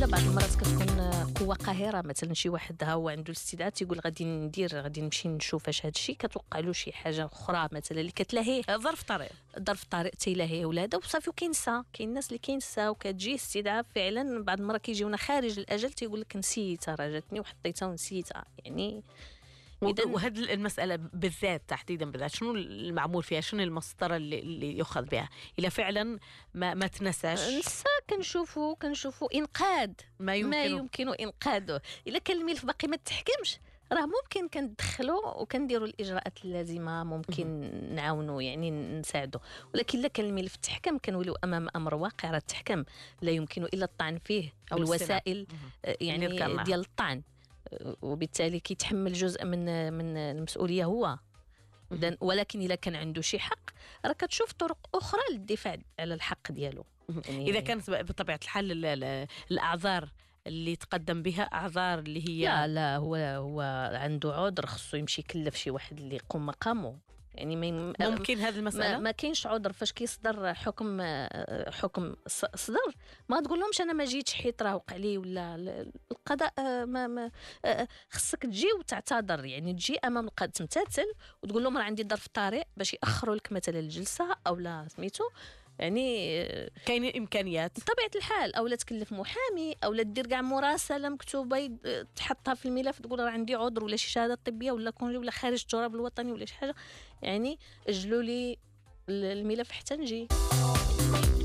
ولا بعض المرات كتكون قوه قاهره مثلا شي واحد ها هو عنده الاستعداد تيقول غادي ندير غادي نمشي نشوف اش هذا الشيء كتوقع له شي حاجه اخرى مثلا اللي كتلاهيه ظرف طريق ظرف طريق تيلاهيه ولا هذا وصافي وكينسى كاين الناس اللي كينسى وكتجي استدعاء فعلا بعض المرات كيجيونا خارج الاجل تيقول لك نسيتها راه جاتني وحطيتها ونسيتها يعني وهاد المسألة بالذات تحديدا بالذات شنو المعمول فيها شنو المسطرة اللي, اللي يؤخذ بها إلى فعلا ما, ما تنساش نسى كنشوفوا كنشوفوا انقاذ ما, يمكن ما يمكن انقاذه الا كان الملف باقي ما تحكمش راه ممكن كندخلو وكنديروا الاجراءات اللازمه ممكن نعاونوا يعني نساعدوا ولكن كان الملف تحكم كنوليو امام امر واقع راه تحكم لا يمكن الا الطعن فيه او الوسائل آه، يعني ديال الطعن آه، وبالتالي كيتحمل جزء من من المسؤوليه هو ولكن الا كان عنده شي حق راه كتشوف طرق اخرى للدفاع على الحق ديالو يعني اذا كانت بطبيعه الحال الاعذار اللي تقدم بها اعذار اللي هي لا لا هو هو عنده عذر خصو يمشي يكلف شي واحد اللي يقوم مقامه يعني ما ممكن هذه المساله ما, ما كاينش عذر فاش كيصدر حكم حكم صدر ما تقول لهمش انا ما جيتش حيت راه وقع لي ولا القضاء آه، ما, ما آه، خصك تجي وتعتذر يعني تجي امام القاضي تمتثل وتقول لهم راه عندي ظرف طارئ باش ياخروا لك مثلا الجلسه او لا سميتو يعني كاين امكانيات بطبيعه الحال او لا تكلف محامي او لا دير كاع مراسله مكتوبه تحطها في الملف تقول راه عندي عذر ولا شي شهاده طبيه ولا كونجي ولا خارج التراب الوطني ولا شي حاجه يعني اجلوا لي الملف حتى نجي